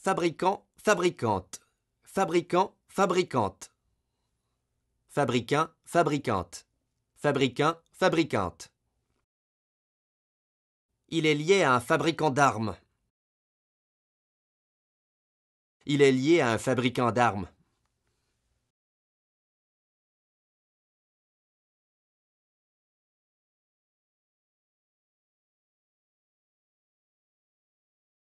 fabricant, fabricante, fabricant, fabricante, fabricant, fabricante, fabricant, fabricante. Il est lié à un fabricant d'armes. Il est lié à un fabricant d'armes.